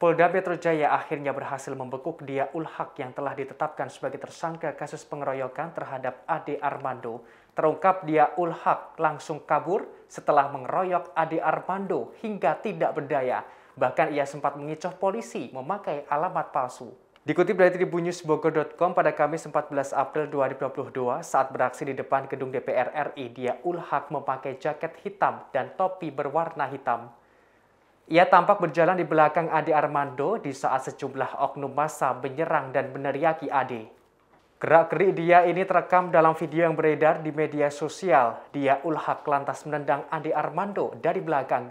Polda Metro Jaya akhirnya berhasil membekuk Dia Ulhak yang telah ditetapkan sebagai tersangka kasus pengeroyokan terhadap Ade Armando. Terungkap Dia Ulhak langsung kabur setelah mengeroyok Ade Armando hingga tidak berdaya. Bahkan ia sempat mengicoh polisi memakai alamat palsu. Dikutip dari tribunnews.bogor.com pada Kamis 14 April 2022 saat beraksi di depan gedung DPR RI, dia ulhak memakai jaket hitam dan topi berwarna hitam. Ia tampak berjalan di belakang Ade Armando di saat sejumlah oknum massa menyerang dan meneriaki Ade. Gerak-gerik dia ini terekam dalam video yang beredar di media sosial. Dia ulhak lantas menendang Ade Armando dari belakang.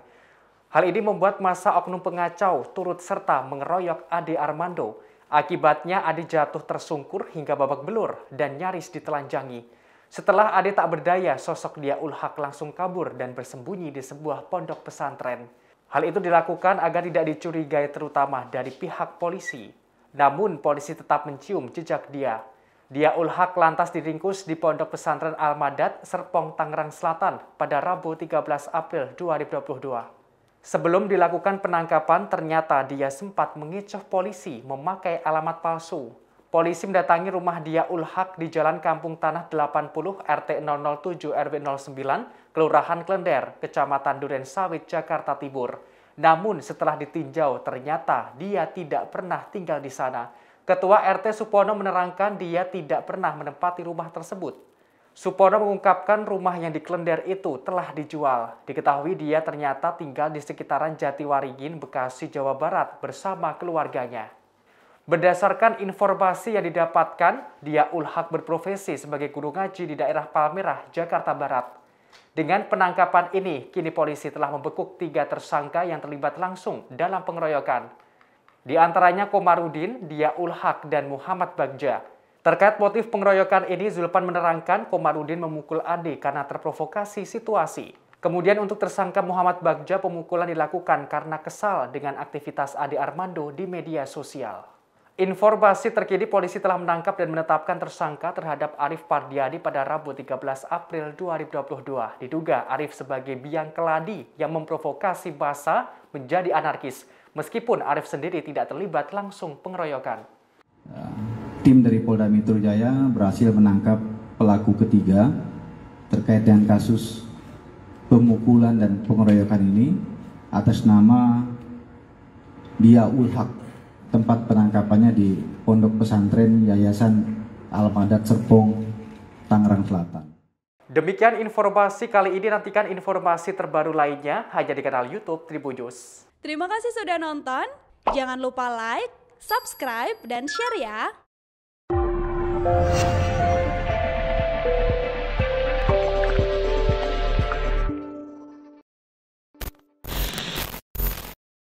Hal ini membuat masa oknum pengacau turut serta mengeroyok Ade Armando Akibatnya Ade jatuh tersungkur hingga babak belur dan nyaris ditelanjangi. Setelah Ade tak berdaya, sosok dia ulhak langsung kabur dan bersembunyi di sebuah pondok pesantren. Hal itu dilakukan agar tidak dicurigai terutama dari pihak polisi. Namun polisi tetap mencium jejak dia. Dia ulhak lantas diringkus di Pondok Pesantren Al-Madad, Serpong, Tangerang Selatan pada Rabu 13 April 2022. Sebelum dilakukan penangkapan, ternyata dia sempat mengecoh polisi memakai alamat palsu. Polisi mendatangi rumah dia Ulhak di Jalan Kampung Tanah 80 RT 007 RW 09, Kelurahan Klender, Kecamatan Duren Sawit, Jakarta Timur. Namun setelah ditinjau, ternyata dia tidak pernah tinggal di sana. Ketua RT Supono menerangkan dia tidak pernah menempati rumah tersebut. Supono mengungkapkan rumah yang dikelender itu telah dijual. Diketahui dia ternyata tinggal di sekitaran Jatiwaringin, Bekasi, Jawa Barat bersama keluarganya. Berdasarkan informasi yang didapatkan, dia ulhak berprofesi sebagai guru ngaji di daerah Palmerah, Jakarta Barat. Dengan penangkapan ini, kini polisi telah membekuk tiga tersangka yang terlibat langsung dalam pengeroyokan. Di antaranya Komarudin, Dia Ulhak, dan Muhammad Bagja. Terkait motif pengeroyokan ini, Zulpan menerangkan Komarudin memukul Ade karena terprovokasi situasi. Kemudian untuk tersangka Muhammad Bagja, pemukulan dilakukan karena kesal dengan aktivitas Ade Armando di media sosial. Informasi terkini polisi telah menangkap dan menetapkan tersangka terhadap Arif Pardiadi pada Rabu 13 April 2022. Diduga Arif sebagai biang keladi yang memprovokasi basa menjadi anarkis, meskipun Arif sendiri tidak terlibat langsung pengeroyokan tim dari Polda Metro Jaya berhasil menangkap pelaku ketiga terkait dengan kasus pemukulan dan pengeroyokan ini atas nama Dia Ulhak Tempat penangkapannya di Pondok Pesantren Yayasan al Serpong, Tangerang Selatan. Demikian informasi kali ini, nantikan informasi terbaru lainnya hanya di kanal Youtube Tribun News. Terima kasih sudah nonton, jangan lupa like, subscribe, dan share ya! Thank you.